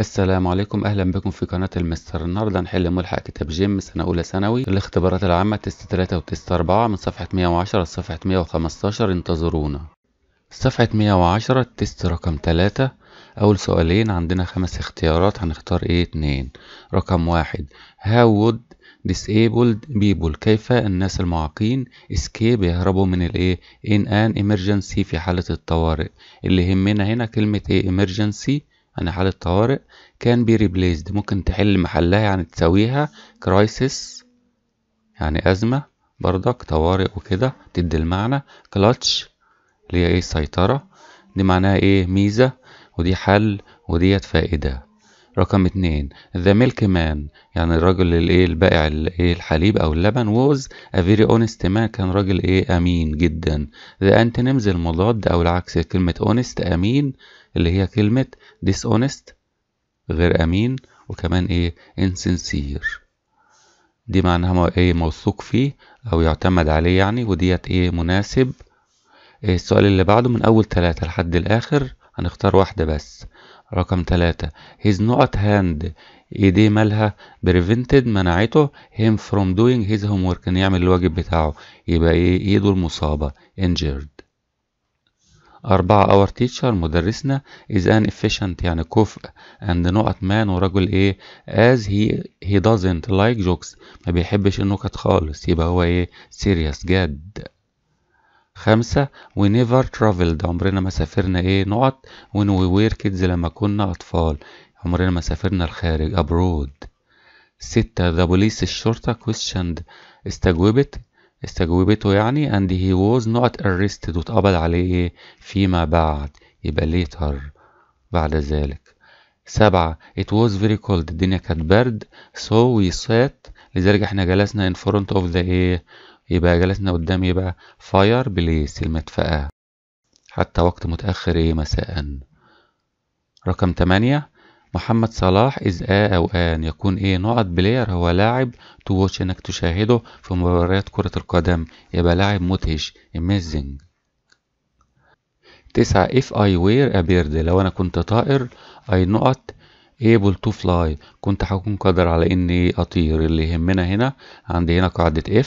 السلام عليكم اهلا بكم في قناه المستر النهارده هنحل ملحق كتاب جيم سنه اولى ثانوي الاختبارات العامه تست 3 وتست 4 من صفحه 110 لصفحه 115 انتظرونا صفحه 110 تست رقم 3 اول سؤالين عندنا خمس اختيارات هنختار ايه اتنين رقم واحد how would disabled people كيف الناس المعاقين escape يهربوا من الايه in an emergency في حالة الطوارئ اللي يهمنا هنا كلمة ايه emergency يعني حالة طوارئ كان بي ريبليسد ممكن تحل محلها يعني تساويها كرايسيس يعني أزمة بردك طوارئ وكده تدي المعنى كلاتش اللي هي ايه سيطرة دي معناها ايه ميزة ودي حل وديت فائدة رقم اتنين ذا ميلك مان يعني الراجل الايه البائع الايه الحليب او اللبن ووز ا فيري اونست مان كان راجل ايه امين جدا ذا انتونيمز المضاد او العكس كلمة اونست امين اللي هي كلمة dishonest غير أمين وكمان إيه insincere دي معناها إيه موثوق فيه أو يعتمد عليه يعني وديت إيه مناسب إيه السؤال اللي بعده من أول ثلاثة لحد الآخر هنختار واحدة بس رقم ثلاثة his not hand ايديه مالها prevented منعته him from doing his homework ان يعمل الواجب بتاعه يبقى ايه ايده المصابة injured أربعة اور تيتشر مدرسنا إز أن إفشنت يعني كفء أند نقط مان ورجل إيه أز هي هي دازنت لايك جوكس ما بيحبش النكت خالص يبقى هو إيه سيريس جاد خمسة we never traveled عمرنا ما سافرنا إيه نقط when we were kids لما كنا أطفال عمرنا ما سافرنا الخارج abroad ستة the police الشرطة questioned استجوبت استجوبته يعني and he was not arrested واتقبض عليه فيما بعد يبقى later بعد ذلك سبعة it was very cold الدنيا كانت برد so we sat لذلك احنا جلسنا in front of the ايه يبقى جلسنا قدام يبقى fire place المدفأة حتى وقت متأخر ايه مساء رقم تمانية محمد صلاح إذ آه أو آن يكون إيه نقط بلاير هو لاعب تو واتش إنك تشاهده في مباريات كرة القدم يبقى لاعب مدهش amazing تسعة if I وير a bird لو أنا كنت طائر I نقط able to fly كنت هكون قادر على إني أطير اللي يهمنا هنا عندي هنا قاعدة if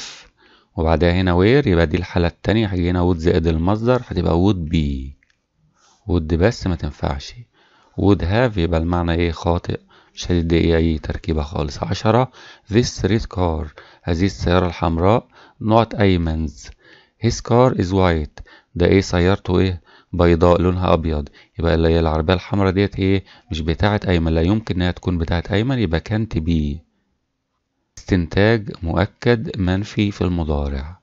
وبعدها هنا where يبقى دي الحالة التانية هيجي هنا would زائد المصدر هتبقى would be would بس ما تنفعش would have يبقى المعنى ايه خاطئ مش هتدي اي تركيبة خالص عشرة this red car هذه السيارة الحمراء not أيمنز his car is white ده ايه سيارته ايه بيضاء لونها ابيض يبقى اللي هي العربية الحمراء ديت ايه مش بتاعة ايمن لا يمكن انها تكون بتاعة ايمن يبقى كانت بي استنتاج مؤكد منفي في المضارع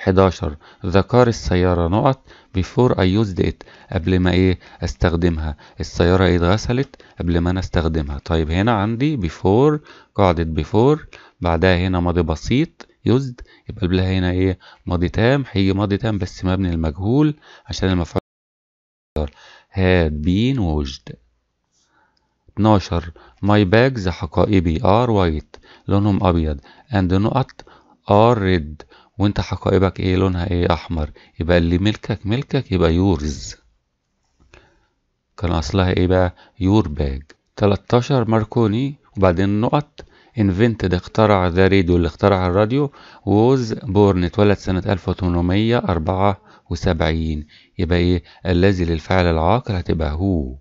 11 ذكار السيارة نقط before I used it قبل ما ايه استخدمها السيارة ايه اتغسلت قبل ما انا استخدمها طيب هنا عندي before قاعدة before بعدها هنا ماضي بسيط used يبقى قبلها هنا ايه ماضي تام هيجي ماضي تام بس مبني المجهول عشان المفعول had been washed 12 my bags حقائبي are white لونهم ابيض and نقط are red وانت حقائبك ايه لونها ايه احمر يبقى اللي ملكك ملكك يبقى يورز كان اصلها ايه بقى يور باج 13 ماركوني وبعدين نقط انفنتد اخترع ذا راديو اللي اخترع الراديو ووز بورن اتولد سنة 1874 يبقى ايه الذي للفعل العاقل هتبقى هو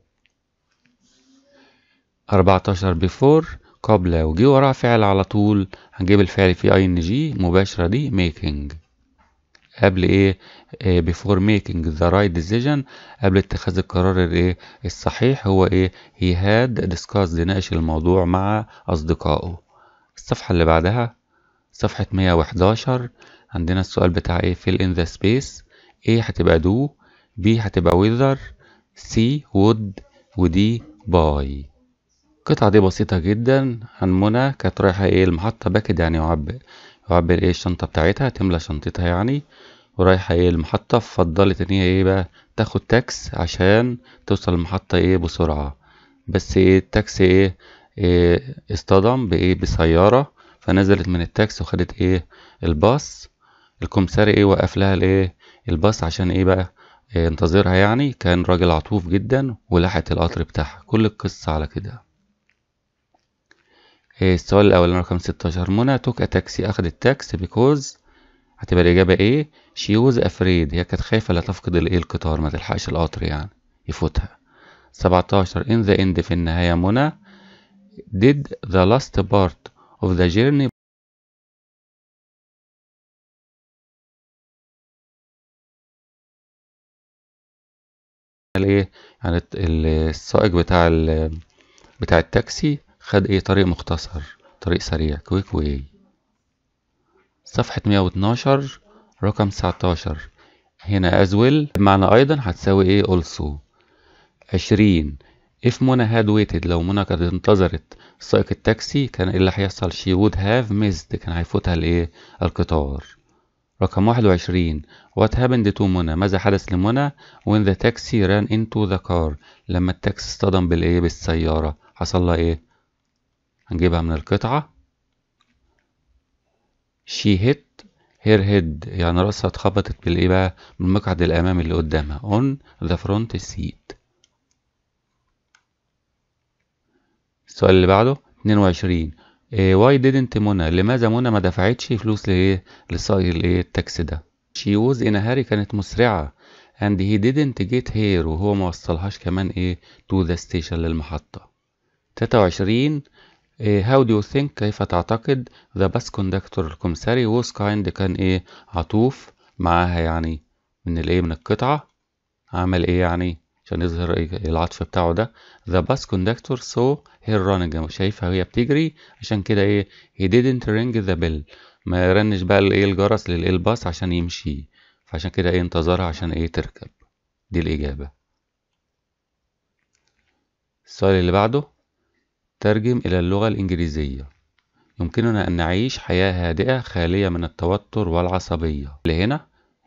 14 before قبل وجي وراه فعل على طول هنجيب الفعل في اي ان جي مباشرة دي ميكنج قبل ايه بيفور ميكنج ذا رايت ديسيجن قبل اتخاذ القرار الايه الصحيح هو ايه هي هاد ديسكاس ناقش الموضوع مع اصدقائه الصفحه اللي بعدها صفحه 111 عندنا السؤال بتاع ايه fill in the space ايه هتبقى do بي هتبقى ويذر سي وود ودي باي القطعة دي بسيطة جدا عن منى كانت رايحة ايه المحطة باكد يعني يعبر يعبر ايه الشنطة بتاعتها تملى شنطتها يعني ورايحة ايه المحطة فضلت ان هي ايه بقى تاخد تاكس عشان توصل المحطة ايه بسرعة بس ايه التاكس ايه, إيه اصطدم بايه بسيارة فنزلت من التاكس وخدت ايه الباص الكمساري ايه وقف لها الايه الباص عشان ايه بقى إيه؟ انتظرها يعني كان راجل عطوف جدا ولاحت القطر بتاعها كل القصة على كده السؤال إيه، الأولاني رقم 16 منى توك تاكسي أخذت تاكسي بيكوز هتبقى الإجابة إيه؟ شي ووز أفريد هي كانت خايفة لا تفقد الإيه القطار ما تلحقش القطر يعني يفوتها 17 in the end في النهاية منى did the last part of the journey الايه يعني السائق بتاع بتاع التاكسي خد ايه طريق مختصر طريق سريع كويك واي صفحة 112 رقم 19 هنا as well بمعنى ايضا هتساوي ايه also 20 if منى had waited لو منى كانت انتظرت سائق التاكسي كان ايه اللي هيحصل she would have missed كان هيفوتها الايه القطار رقم 21 what happened to منى ماذا حدث لمنى when the taxi ran into the car لما التاكسي اصطدم بالايه بالسيارة حصل لها ايه هنجيبها من القطعة شي هيت هير هيد يعني راسها اتخبطت بالايه بقى من المقعد الامامي اللي قدامها اون ذا فرونت سيت السؤال اللي بعده 22 واي ديدنت منى لماذا منى ما دفعتش فلوس لايه لصاير الايه التاكسي ده شي ووز ان هاري كانت مسرعه اند هي ديدنت جيت هير وهو ما وصلهاش كمان ايه تو ذا ستيشن للمحطه 23 إيه، how do you think كيف تعتقد the bus conductor الكمساري was kind كان ايه عطوف معاها يعني من الايه من القطعة عمل ايه يعني عشان يظهر العطف بتاعه ده the bus conductor saw her running شايفها وهي بتجري عشان كده ايه he didn't ring the bell ما رنش بقى الايه الجرس للايه الباص عشان يمشي فعشان كده ايه انتظرها عشان ايه تركب دي الإجابة السؤال اللي بعده ترجم إلى اللغة الإنجليزية يمكننا أن نعيش حياة هادئة خالية من التوتر والعصبية لهنا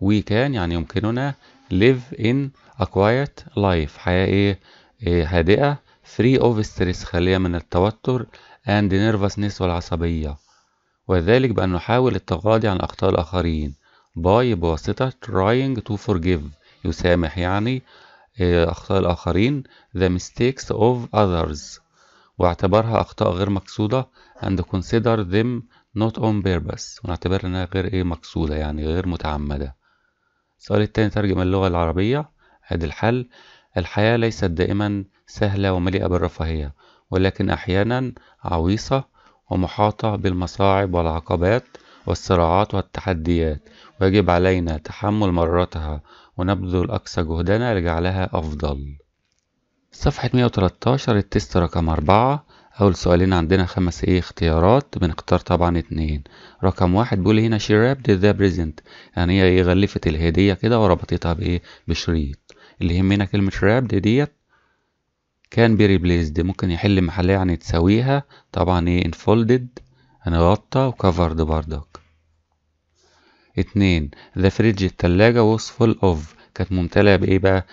we can يعني يمكننا live in a quiet life حياة إيه؟ إيه هادئة free of stress خالية من التوتر and nervousness والعصبية وذلك بأن نحاول التغاضي عن أخطاء الآخرين by بواسطة trying to forgive يسامح يعني إيه، أخطاء الآخرين the mistakes of others واعتبرها أخطاء غير مقصودة and consider them not on purpose ونعتبر إنها غير إيه مقصودة يعني غير متعمدة السؤال التاني ترجم اللغة العربية أدي الحل الحياة ليست دائما سهلة ومليئة بالرفاهية ولكن أحيانا عويصة ومحاطة بالمصاعب والعقبات والصراعات والتحديات ويجب علينا تحمل مراتها ونبذل أقصى جهدنا لجعلها أفضل صفحة 113 التست رقم أربعة أول سؤالين عندنا خمس إيه اختيارات بنختار طبعا اتنين رقم واحد بيقول هنا شي رابد ذا بريزنت يعني هي إيه غلفت الهدية كده وربطتها بإيه بشريط اللي يهمنا كلمة رابد ديت كان بي ريبليسد ممكن يحل محلها يعني تساويها طبعا إيه انفولدد يعني غطى وكفرد بردك اتنين ذا فريج التلاجة was full of كانت ممتلئة بإيه بقى؟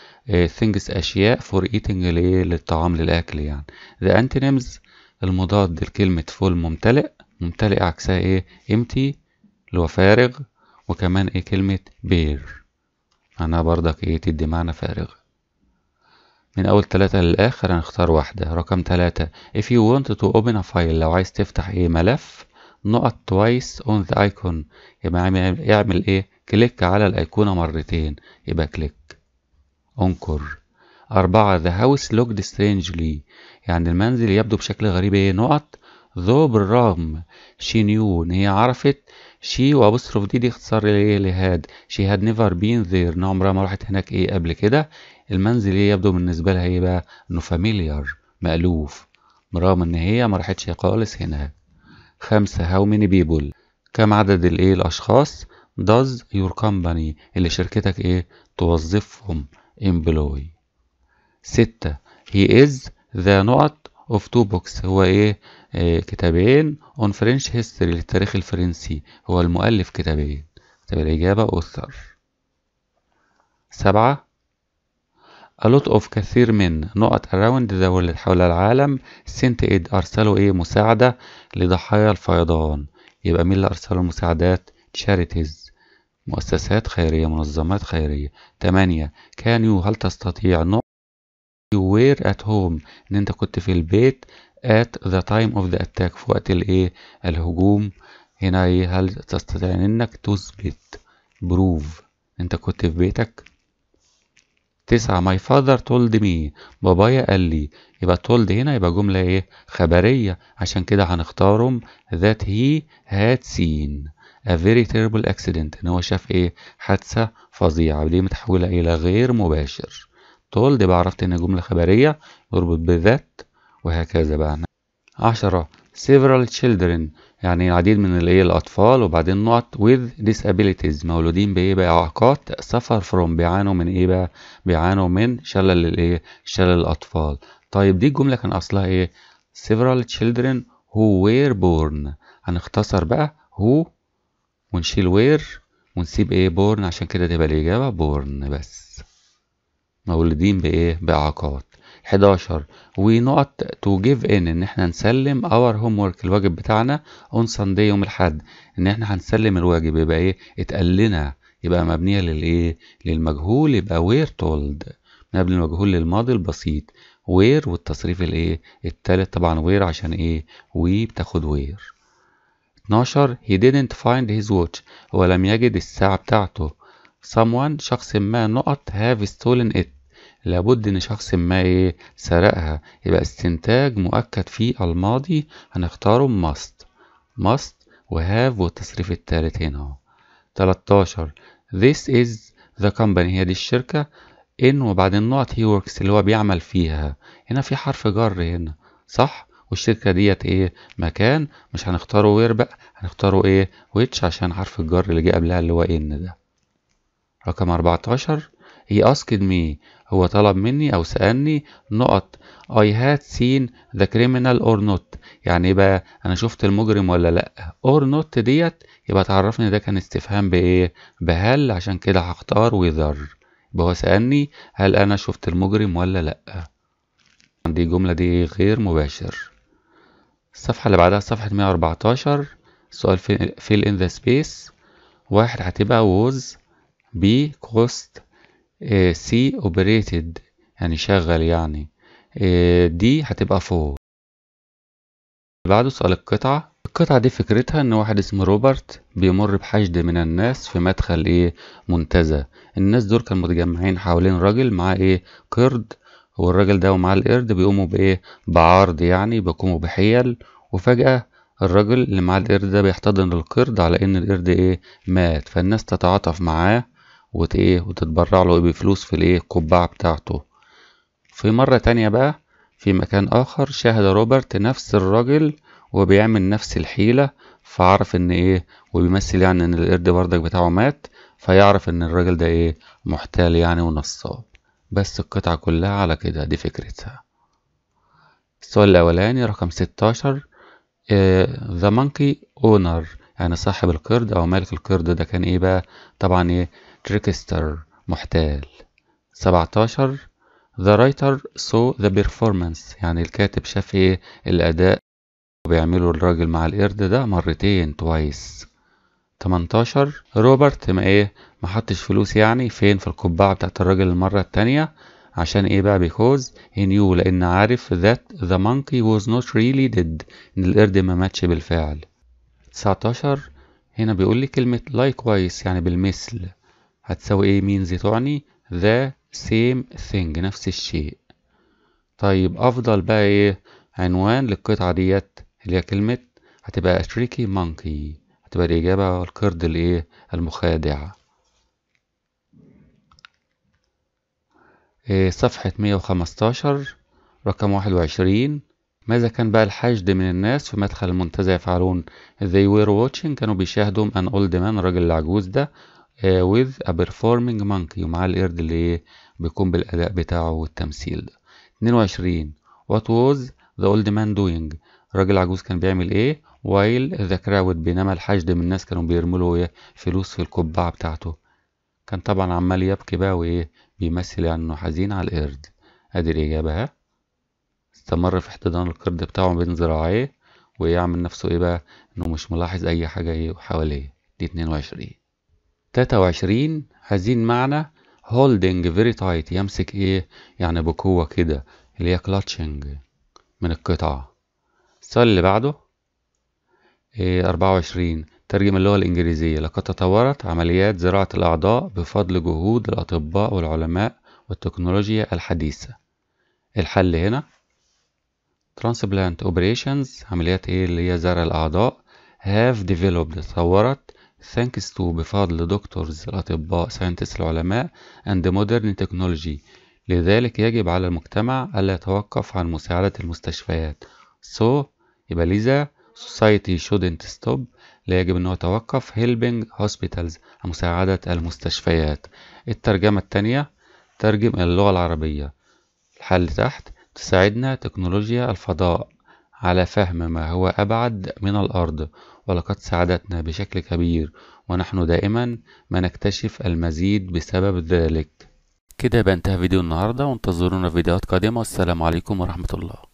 ثينجز آه، أشياء فور إيتنج للطعام للأكل يعني. ذا أنتينيمز المضاد لكلمة فول ممتلئ ممتلئ عكسها إيه؟ إمتي اللي هو فارغ وكمان إيه كلمة بير معناها برضك إيه تدي معنى فارغ. من أول ثلاثة للآخر هنختار واحدة رقم ثلاثة if you want to open a file لو عايز تفتح إيه ملف نقط twice on the icon يبقى اعمل ايه كليك على الأيقونة مرتين يبقى كليك انكر أربعة The house looked strangely يعني المنزل يبدو بشكل غريب ايه نقط ذو بالرغم she knew إن هي عرفت she وأبوستروف دي دي اختصار لإيه لهاد she had never been there إنها عمرها ما راحت هناك إيه قبل كده المنزل إيه يبدو بالنسبة لها إيه بقى إنه familiar مألوف برغم إن هي ما راحتش خالص هناك خمسة how many people كم عدد الإيه الأشخاص does your company اللي شركتك ايه توظفهم employ ستة he is the نقط of two books هو ايه آه كتابين on French history للتاريخ الفرنسي هو المؤلف كتابين تبقى الإجابة author سبعة a lot of كثير من نقط around the world حول العالم sent aid أرسلوا إيه مساعدة لضحايا الفيضان يبقى مين اللي أرسلوا المساعدات charities مؤسسات خيرية منظمات خيرية تمانية كان يو هل تستطيع نوع you were at home ان انت كنت في البيت at the time of the attack في وقت الايه الهجوم هنا ايه هل تستطيع انك تثبت بروف انت كنت في بيتك تسعة my father told me بابايا قال لي يبقى told هنا يبقى جملة ايه خبرية عشان كده هنختارهم that he had seen a very terrible accident ان هو شاف ايه حادثة فظيعة ليه متحولة الى غير مباشر told يبقى عرفت ان جملة خبرية يربط بذات وهكذا بقى عشرة several children يعني العديد من الايه الاطفال وبعدين نقط with disabilities مولودين بايه بقى اعاقات suffer from بيعانوا من ايه بقى بيعانوا من شلل الايه شلل الاطفال طيب دي الجملة كان اصلها ايه several children who were born هنختصر بقى who ونشيل وير ونسيب ايه بورن عشان كده تبقى الإجابة بورن بس مولودين بإيه بإعاقات 11 ونقط تو جيف ان ان احنا نسلم اور هوم ورك الواجب بتاعنا اون ساندي يوم الاحد ان احنا هنسلم الواجب يبقى ايه اتقال لنا يبقى مبنيه للايه للمجهول يبقى وير تولد مبني المجهول للماضي البسيط وير والتصريف الايه التالت طبعا وير عشان ايه وي بتاخد وير 12 he didn't find his watch هو لم يجد الساعة بتاعته someone شخص ما نقط have stolen it لابد ان شخص ما ايه سرقها يبقى استنتاج مؤكد في الماضي هنختاره must must و have والتصريف التالت هنا 13 this is the company هي دي الشركة in وبعد النقط he works اللي هو بيعمل فيها هنا في حرف جر هنا صح والشركة ديت ايه مكان مش هنختاره وير بقى هنختاره ايه ويتش عشان حرف الجر اللي جه قبلها اللي هو إيه ان ده رقم 14 هي اسكد مي هو طلب مني او سألني نقط اي هات سين ذا كريمنال اور نوت يعني بقى انا شفت المجرم ولا لا اور نوت ديت يبقى تعرفني ده كان استفهام بايه بهل عشان كده هختار ويذر يبقى هو سألني هل انا شفت المجرم ولا لا عندي الجملة دي غير مباشر الصفحة اللي بعدها صفحة 114 السؤال fill in the space واحد هتبقى was B cost آه، C operated يعني شغل يعني آه، D هتبقى for بعده سؤال القطعة القطعة دي فكرتها إن واحد اسمه روبرت بيمر بحشد من الناس في مدخل إيه منتزه الناس دول كانوا متجمعين حوالين راجل معاه إيه قرد والراجل ده ومعاه القرد بيقوموا بايه بعرض يعني بيقوموا بحيل وفجأة الراجل اللي معاه القرد ده بيحتضن القرد على ان القرد ايه مات فالناس تتعاطف معاه وت ايه وتتبرع له بفلوس في الايه القبعة بتاعته في مرة تانية بقى في مكان اخر شاهد روبرت نفس الراجل وبيعمل نفس الحيلة فعرف ان ايه وبيمثل يعني ان القرد بردك بتاعه مات فيعرف ان الراجل ده ايه محتال يعني ونصاب بس القطعة كلها على كده دي فكرتها السؤال الأولاني رقم ستاشر ذا مونكي اونر يعني صاحب القرد أو مالك القرد ده كان إيه بقى طبعا إيه تريكستر محتال سبعتاشر ذا رايتر سو ذا بيرفورمانس يعني الكاتب شاف ايه الأداء وبيعمله الراجل مع القرد ده مرتين توايس 18 روبرت ما ايه ما حطش فلوس يعني فين في القبعة بتاعت الراجل المرة التانية عشان ايه بقى بيكوز he knew لان عارف that the monkey was not really dead ان القرد ما ماتش بالفعل 19 هنا بيقول لي كلمة likewise يعني بالمثل هتساوي ايه means تعني the same thing نفس الشيء طيب افضل بقى ايه عنوان للقطعة ديت اللي هي كلمة هتبقى tricky monkey هتبقى الإجابة القرد الإيه المخادع إيه، صفحة 115 رقم 21 ماذا كان بقى الحشد من الناس في مدخل المنتزه يفعلون they were watching كانوا بيشاهدوا an old man الراجل العجوز ده إيه، with a performing monkey ومعاه القرد اللي إيه، بيقوم بالأداء بتاعه والتمثيل ده 22 what was the old man doing الراجل العجوز كان بيعمل ايه while the crowd بينما الحشد من الناس كانوا بيرموا له فلوس في القبعة بتاعته كان طبعا عمال يبكي بقى وايه بيمثل يعني انه حزين على القرد ادي الاجابه ها استمر في احتضان القرد بتاعه بين ذراعيه ويعمل نفسه ايه بقى انه مش ملاحظ اي حاجه ايه حواليه دي 22 23 حزين معنى holding very tight يمسك ايه يعني بقوه كده اللي هي clutching من القطعه السؤال اللي بعده إيه 24 ترجم اللغة الإنجليزية لقد تطورت عمليات زراعة الأعضاء بفضل جهود الأطباء والعلماء والتكنولوجيا الحديثة الحل هنا transplant operations عمليات ايه اللي هي زرع الأعضاء have developed تطورت thanks to بفضل دكتورز الأطباء ساينتس العلماء and modern technology لذلك يجب على المجتمع ألا يتوقف عن مساعدة المستشفيات so يبقى لذا society shouldn't stop لا يجب أنه يتوقف helping hospitals مساعدة المستشفيات الترجمة التانية ترجم اللغة العربية الحل تحت تساعدنا تكنولوجيا الفضاء على فهم ما هو أبعد من الأرض ولقد ساعدتنا بشكل كبير ونحن دائما ما نكتشف المزيد بسبب ذلك كده بنتهي فيديو النهاردة وانتظرونا في فيديوهات قادمة والسلام عليكم ورحمة الله